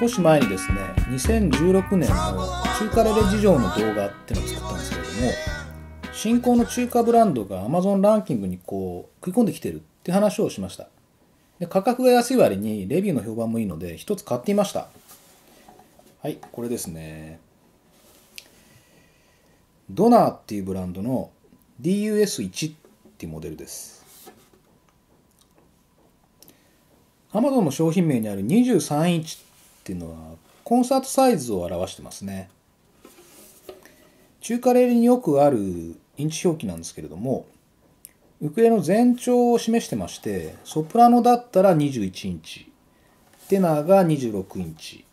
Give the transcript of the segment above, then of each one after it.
少し前にですね2016年の中華レレ事情の動画っていうのを作ったんですけれども新興の中華ブランドが Amazon ランキングにこう食い込んできてるって話をしましたで価格が安い割にレビューの評判もいいので1つ買ってみましたはいこれですねドナーっていうブランドの DUS1 っていうモデルです Amazon の商品名にある23インチっていうのはコンサートサイズを表してますね中華レールによくあるインチ表記なんですけれどもウクレの全長を示してましてソプラノだったら21インチテナーが26インチ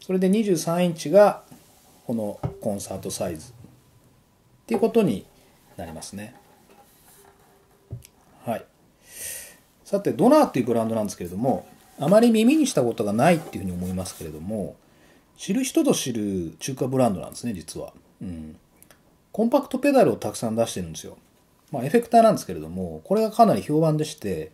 それで23インチがこのコンサートサイズっていうことになりますねはいさてドナーっていうブランドなんですけれどもあまり耳にしたことがないっていうふうに思いますけれども、知る人ぞ知る中華ブランドなんですね、実は。うん。コンパクトペダルをたくさん出してるんですよ。まあ、エフェクターなんですけれども、これがかなり評判でして、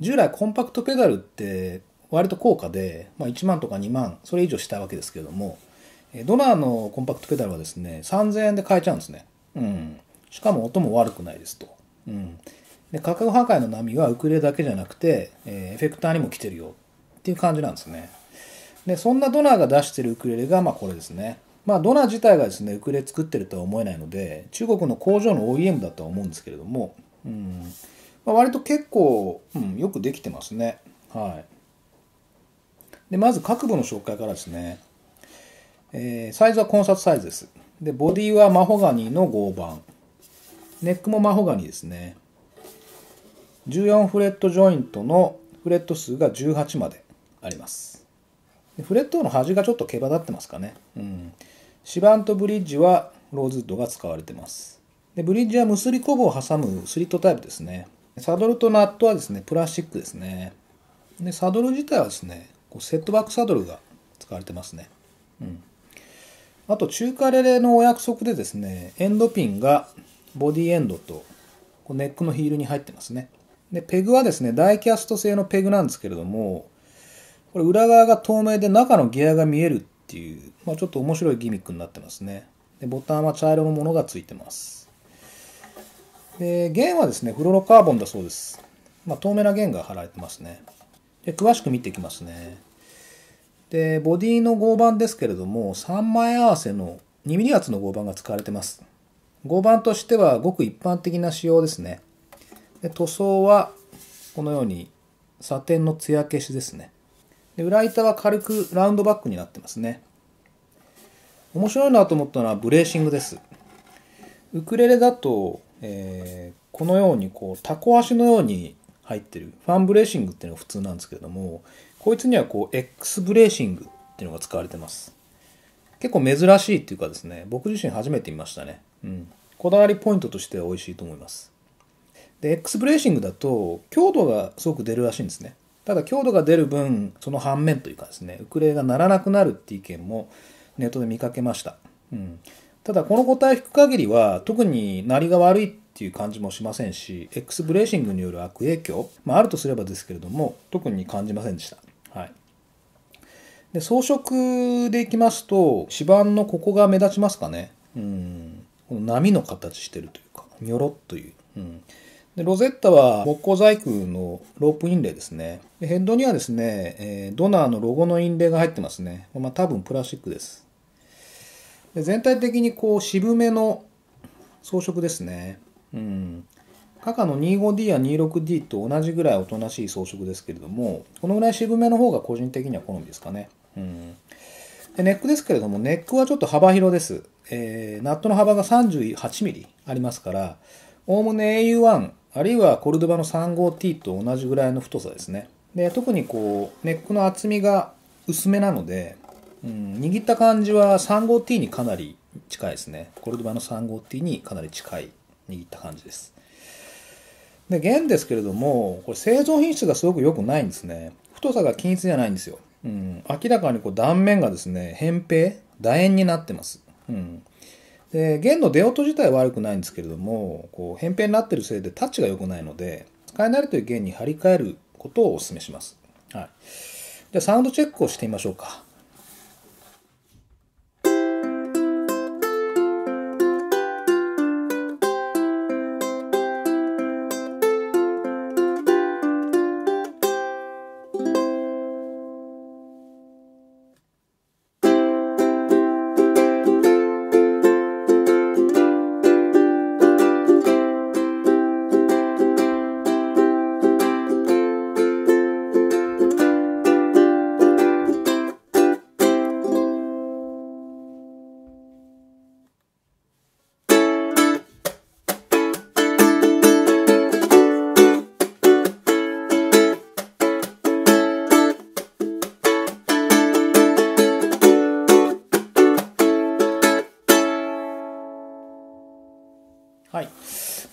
従来コンパクトペダルって割と高価で、まあ、1万とか2万、それ以上したわけですけれども、ドナーのコンパクトペダルはですね、3000円で買えちゃうんですね。うん。しかも音も悪くないですと。うん。で価格破壊の波はウクレだけじゃなくて、えー、エフェクターにも来てるよっていう感じなんですねでそんなドナーが出してるウクレレがまあこれですねまあドナー自体がですねウクレ作ってるとは思えないので中国の工場の OEM だとは思うんですけれども、うんまあ、割と結構、うん、よくできてますねはいでまず各部の紹介からですね、えー、サイズはコンサートサイズですでボディはマホガニーの合板ネックもマホガニーですね14フレットジョイントのフレット数が18まであります。フレットの端がちょっと毛羽立ってますかね。うん。シバンとブリッジはローズウッドが使われてます。でブリッジは結びこぶを挟むスリットタイプですね。サドルとナットはですね、プラスチックですね。で、サドル自体はですね、こうセットバックサドルが使われてますね。うん。あと、中華レレのお約束でですね、エンドピンがボディエンドとネックのヒールに入ってますね。で、ペグはですね、ダイキャスト製のペグなんですけれども、これ裏側が透明で中のギアが見えるっていう、まあ、ちょっと面白いギミックになってますね。で、ボタンは茶色のものがついてます。で、弦はですね、フロロカーボンだそうです。まあ、透明な弦が貼られてますね。で、詳しく見ていきますね。で、ボディの合板ですけれども、3枚合わせの 2mm 厚の合板が使われてます。合板としてはごく一般的な仕様ですね。で塗装はこのようにサテンの艶消しですねで裏板は軽くラウンドバックになってますね面白いなと思ったのはブレーシングですウクレレだと、えー、このようにこうタコ足のように入ってるファンブレーシングっていうのが普通なんですけれどもこいつにはこう X ブレーシングっていうのが使われてます結構珍しいっていうかですね僕自身初めて見ましたね、うん、こだわりポイントとしては美味しいと思いますで X ブレーシングだと強度がすごく出るらしいんですねただ強度が出る分その反面というかですねウクレレが鳴らなくなるっていう意見もネットで見かけました、うん、ただこの個体引く限りは特に鳴りが悪いっていう感じもしませんし X ブレーシングによる悪影響、まあ、あるとすればですけれども特に感じませんでした、はい、で装飾でいきますと指板のここが目立ちますかねうんこの波の形してるというかニョロっという、うん、でロゼッタは木工細工のロープインレイですね。でヘッドにはですね、えー、ドナーのロゴのインレイが入ってますね。まあ多分プラスチックです。で全体的にこう渋めの装飾ですね。うん。カカの 25D や 26D と同じぐらいおとなしい装飾ですけれども、このぐらい渋めの方が個人的には好みですかね。うん。でネックですけれども、ネックはちょっと幅広です。えー、ナットの幅が 38mm ありますから、おおむね AU1 あるいはコルドバの 35T と同じぐらいの太さですね。で特にこうネックの厚みが薄めなので、うん、握った感じは 35T にかなり近いですね。コルドバの 35T にかなり近い握った感じです。で、弦ですけれども、これ製造品質がすごく良くないんですね。太さが均一じゃないんですよ。うん、明らかにこう断面がですね、扁平、楕円になってます。うん、で、弦の出音自体は悪くないんですけれども、こう、扁平になってるせいでタッチが良くないので、使い慣れている弦に張り替えることをお勧めします。はい。じゃあサウンドチェックをしてみましょうか。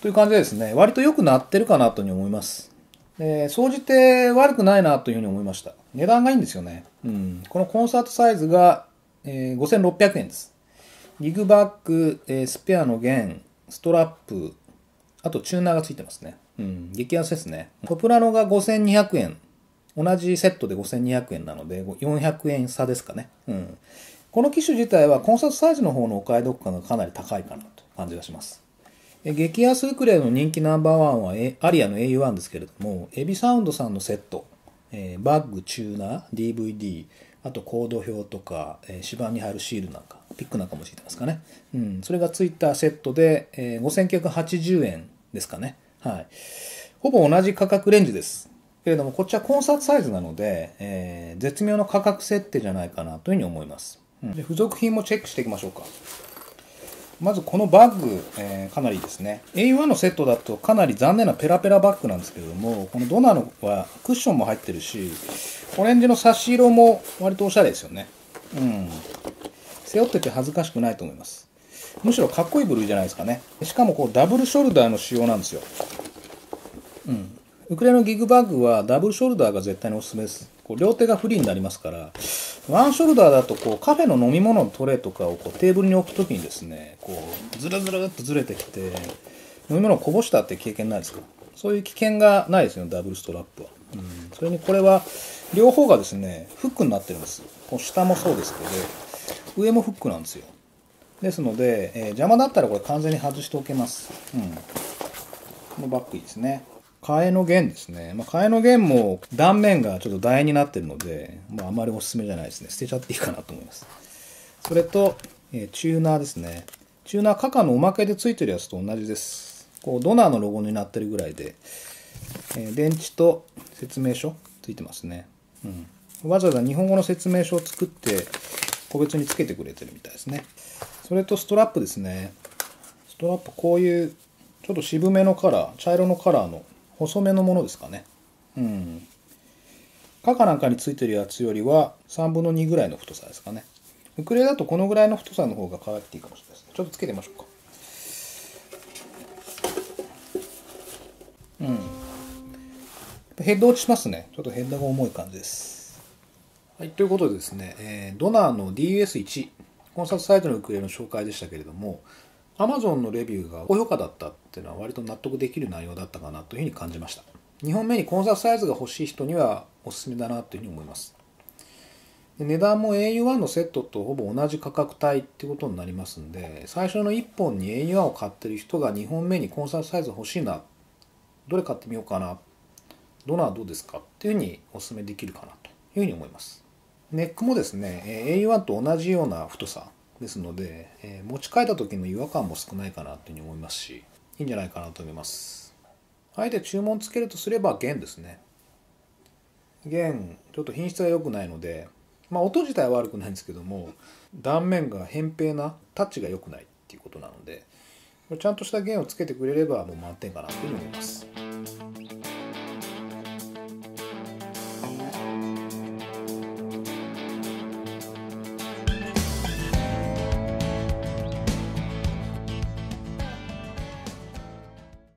いう感じですね、割と良くなってるかなというふうに思います。で、総じて悪くないなというふうに思いました。値段がいいんですよね。うん。このコンサートサイズが、えー、5600円です。ギグバッグ、えー、スペアの弦、ストラップ、あとチューナーがついてますね。うん、激安ですね。ポプラノが5200円。同じセットで5200円なので、400円差ですかね。うん。この機種自体はコンサートサイズの方のお買い得感がかなり高いかなと感じがします。激安ウクレレの人気ナンバーワンはアリアの AU1 ですけれども、エビサウンドさんのセット、えー、バッグ、チューナー、DVD、あとコード表とか、えー、指板に貼るシールなんか、ピックなんかもついてますかね。うん、それがついたセットで、えー、5980円ですかね。はい。ほぼ同じ価格レンジです。けれども、こっちはコンサートサイズなので、えー、絶妙の価格設定じゃないかなというふうに思います。うん、で付属品もチェックしていきましょうか。まずこのバッグ、えー、かなりですね。A1 のセットだとかなり残念なペラペラバッグなんですけれども、このドナーのはクッションも入ってるし、オレンジの差し色も割とおしゃれですよね。うん。背負ってて恥ずかしくないと思います。むしろかっこいい部類じゃないですかね。しかもこうダブルショルダーの仕様なんですよ。うん。ウクレレのギグバッグはダブルショルダーが絶対におすすめです。こう両手がフリーになりますから、ワンショルダーだとこうカフェの飲み物のトレーとかをこうテーブルに置くときにですねこうずらずらっとずれてきて飲み物をこぼしたって経験ないですかそういう危険がないですよダブルストラップは、うん、それにこれは両方がですねフックになってるんですこう下もそうですけど上もフックなんですよですので、えー、邪魔だったらこれ完全に外しておけます、うん、このバッグいいですね替えの弦ですね。まあ、替えの弦も断面がちょっと楕円になってるので、まあ、あまりおすすめじゃないですね。捨てちゃっていいかなと思います。それと、えー、チューナーですね。チューナー、カカのおまけで付いてるやつと同じです。こう、ドナーのロゴになってるぐらいで、えー、電池と説明書付いてますね。うん。わざわざ日本語の説明書を作って、個別に付けてくれてるみたいですね。それとストラップですね。ストラップ、こういう、ちょっと渋めのカラー、茶色のカラーの細めのものですかね。うん。かなんかについてるやつよりは3分の2ぐらいの太さですかね。ウクレレだとこのぐらいの太さの方が可いくていいかもしれないですね。ちょっとつけてみましょうか。うん。ヘッド落ちしますね。ちょっとヘッドが重い感じです。はい、ということでですね、えー、ドナーの DS1、コンサートサイトのウクレレの紹介でしたけれども、アマゾンのレビューが高評価だったっていうのは割と納得できる内容だったかなというふうに感じました2本目にコンサートサイズが欲しい人にはおすすめだなというふうに思います値段も au1 のセットとほぼ同じ価格帯ってことになりますんで最初の1本に au1 を買ってる人が2本目にコンサートサイズ欲しいなどれ買ってみようかなドナーどうですかっていうふうにおすすめできるかなというふうに思いますネックもですね au1 と同じような太さですので、えー、持ち替えた時の違和感も少ないかなというふうに思いますしいいんじゃないかなと思いますあえて注文つけるとすれば弦ですね弦ちょっと品質が良くないのでまあ音自体は悪くないんですけども断面が扁平なタッチが良くないっていうことなのでちゃんとした弦をつけてくれればもう満点かなというふうに思います